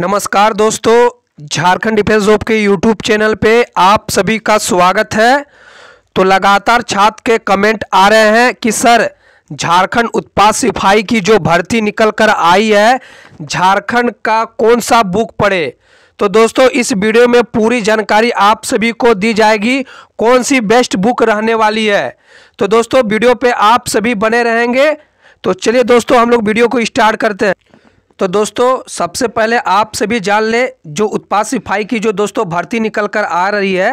नमस्कार दोस्तों Jharkhand defence job के यूट्यूब चैनल पे आप सभी का स्वागत है तो लगातार छात्र के कमेंट आ रहे हैं कि सर झारखंड उत्पाद सिपाही की जो भर्ती निकल कर आई है झारखंड का कौन सा बुक पढ़े तो दोस्तों इस वीडियो में पूरी जानकारी आप सभी को दी जाएगी कौन सी बेस्ट बुक रहने वाली है तो दोस्तों वीडियो पर आप सभी बने रहेंगे तो चलिए दोस्तों हम लोग वीडियो को स्टार्ट करते हैं तो दोस्तों सबसे पहले आप सभी जान ले जो उत्पाद सिफाई की जो दोस्तों भर्ती निकल कर आ रही है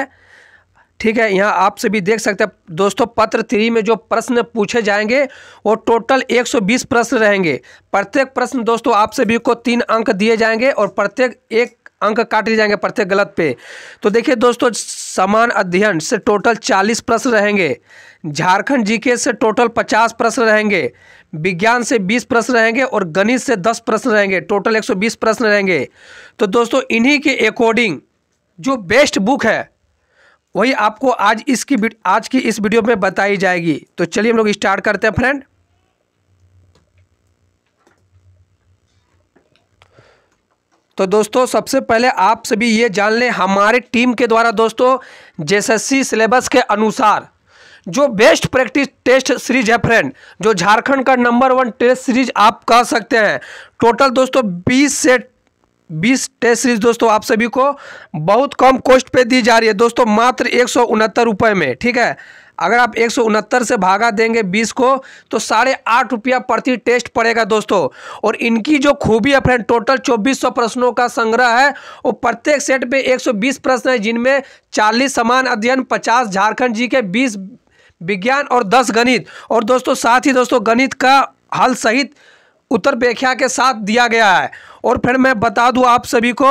ठीक है यहाँ आप सभी देख सकते हैं दोस्तों पत्र थ्री में जो प्रश्न पूछे जाएंगे वो टोटल 120 प्रश्न रहेंगे प्रत्येक प्रश्न दोस्तों आप सभी को तीन अंक दिए जाएंगे और प्रत्येक एक अंक काट लिए जाएंगे प्रत्येक गलत पे तो देखिए दोस्तों समान अध्ययन से टोटल चालीस प्रश्न रहेंगे झारखंड जीके से टोटल पचास प्रश्न रहेंगे विज्ञान से बीस प्रश्न रहेंगे और गणित से दस प्रश्न रहेंगे टोटल एक सौ बीस प्रश्न रहेंगे तो दोस्तों इन्हीं के अकॉर्डिंग जो बेस्ट बुक है वही आपको आज इसकी आज की इस वीडियो में बताई जाएगी तो चलिए हम लोग स्टार्ट करते हैं फ्रेंड तो दोस्तों सबसे पहले आप सभी ये जान लें हमारे टीम के द्वारा दोस्तों जेएसएससी सिलेबस के अनुसार जो बेस्ट प्रैक्टिस टेस्ट सीरीज है फ्रेंड जो झारखंड का नंबर वन टेस्ट सीरीज आप कह सकते हैं टोटल दोस्तों 20 से 20 टेस्ट सीरीज दोस्तों आप सभी को बहुत कम कॉस्ट पे दी जा रही है दोस्तों मात्र एक सौ में ठीक है अगर आप एक से भागा देंगे बीस को तो साढ़े आठ रुपया प्रति टेस्ट पड़ेगा दोस्तों और इनकी जो खूबी है फ्रेंड टोटल चौबीस सौ प्रश्नों का संग्रह है वो प्रत्येक सेट पे 120 प्रश्न है जिनमें 40 समान अध्ययन 50 झारखंड जी के 20 विज्ञान और 10 गणित और दोस्तों साथ ही दोस्तों गणित का हल सहित उत्तर व्याख्या के साथ दिया गया है और फिर मैं बता दूं आप सभी को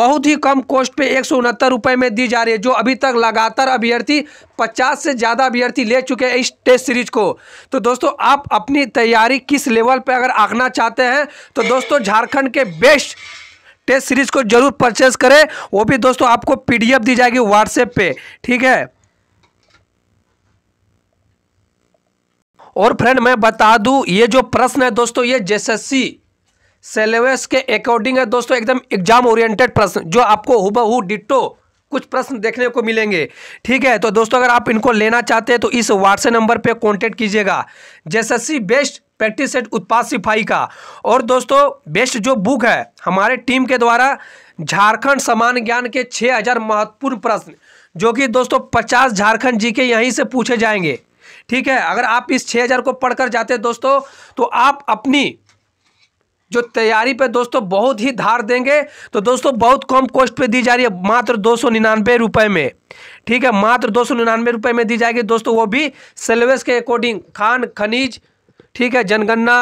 बहुत ही कम कॉस्ट पे एक रुपए में दी जा रही है जो अभी तक लगातार अभ्यर्थी 50 से ज़्यादा अभ्यर्थी ले चुके हैं इस टेस्ट सीरीज को तो दोस्तों आप अपनी तैयारी किस लेवल पे अगर आंकना चाहते हैं तो दोस्तों झारखंड के बेस्ट टेस्ट सीरीज को जरूर परचेस करें वो भी दोस्तों आपको पी दी जाएगी व्हाट्सएप पर ठीक है और फ्रेंड मैं बता दूं ये जो प्रश्न है दोस्तों ये जेएसएससी सिलेबस के अकॉर्डिंग है दोस्तों एकदम एग्जाम ओरिएंटेड प्रश्न जो आपको हुबहू डिटो कुछ प्रश्न देखने को मिलेंगे ठीक है तो दोस्तों अगर आप इनको लेना चाहते हैं तो इस व्हाट्सएप नंबर पे कांटेक्ट कीजिएगा सी बेस्ट प्रैक्टिस सेट उत्पाद सिपाही का और दोस्तों बेस्ट जो बुक है हमारे टीम के द्वारा झारखंड समान ज्ञान के 6000 महत्वपूर्ण प्रश्न जो कि दोस्तों 50 झारखंड जी के यहीं से पूछे जाएंगे ठीक है अगर आप इस छः हज़ार को पढ़कर जाते दोस्तों तो आप अपनी जो तैयारी पे दोस्तों बहुत ही धार देंगे तो दोस्तों बहुत कम कॉस्ट पे दी जा रही है मात्र दो सौ निन्यानवे रुपये में ठीक है मात्र दो सौ निन्यानवे रुपये में दी जाएगी दोस्तों वो भी सिलेबस के अकॉर्डिंग खान खनिज ठीक है जनगणना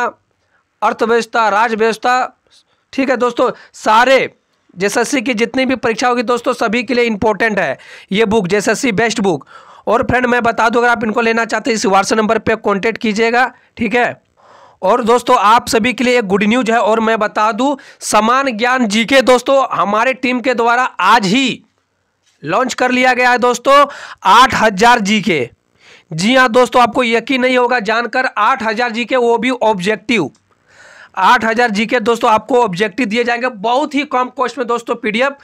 अर्थव्यवस्था राजव्यवस्था ठीक है दोस्तों सारे जेएसएससी की जितनी भी परीक्षा होगी दोस्तों सभी के लिए इंपॉर्टेंट है ये बुक जेएसएससी बेस्ट बुक और फ्रेंड मैं बता दूँ अगर आप इनको लेना चाहते हैं इस व्हाट्सएप नंबर पर कॉन्टेक्ट कीजिएगा ठीक है और दोस्तों आप सभी के लिए एक गुड न्यूज है और मैं बता दूं समान ज्ञान जी के दोस्तों हमारे टीम के द्वारा आज ही लॉन्च कर लिया गया है दोस्तों आठ हजार जी के जी हाँ दोस्तों आपको यकीन नहीं होगा जानकर आठ हजार जी के वो भी ऑब्जेक्टिव आठ हजार जी के दोस्तों आपको ऑब्जेक्टिव दिए जाएंगे बहुत ही कम कॉस्ट में दोस्तों पीडीएफ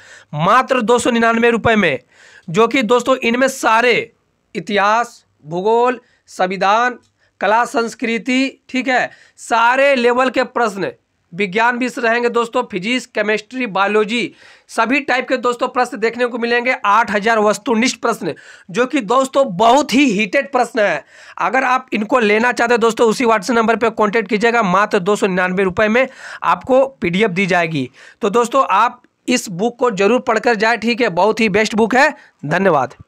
मात्र दो सौ निन्यानवे रुपये में जो कि दोस्तों इनमें सारे इतिहास भूगोल संविधान कला संस्कृति ठीक है सारे लेवल के प्रश्न विज्ञान भी रहेंगे दोस्तों फिजिक्स केमिस्ट्री बायोलॉजी सभी टाइप के दोस्तों प्रश्न देखने को मिलेंगे आठ हजार वस्तुनिष्ठ प्रश्न जो कि दोस्तों बहुत ही हीटेड प्रश्न है अगर आप इनको लेना चाहते हैं दोस्तों उसी व्हाट्सएप नंबर पर कॉन्टैक्ट कीजिएगा मात्र दो सौ निन्यानवे रुपये में आपको पी दी जाएगी तो दोस्तों आप इस बुक को जरूर पढ़कर जाए ठीक है बहुत ही बेस्ट बुक है धन्यवाद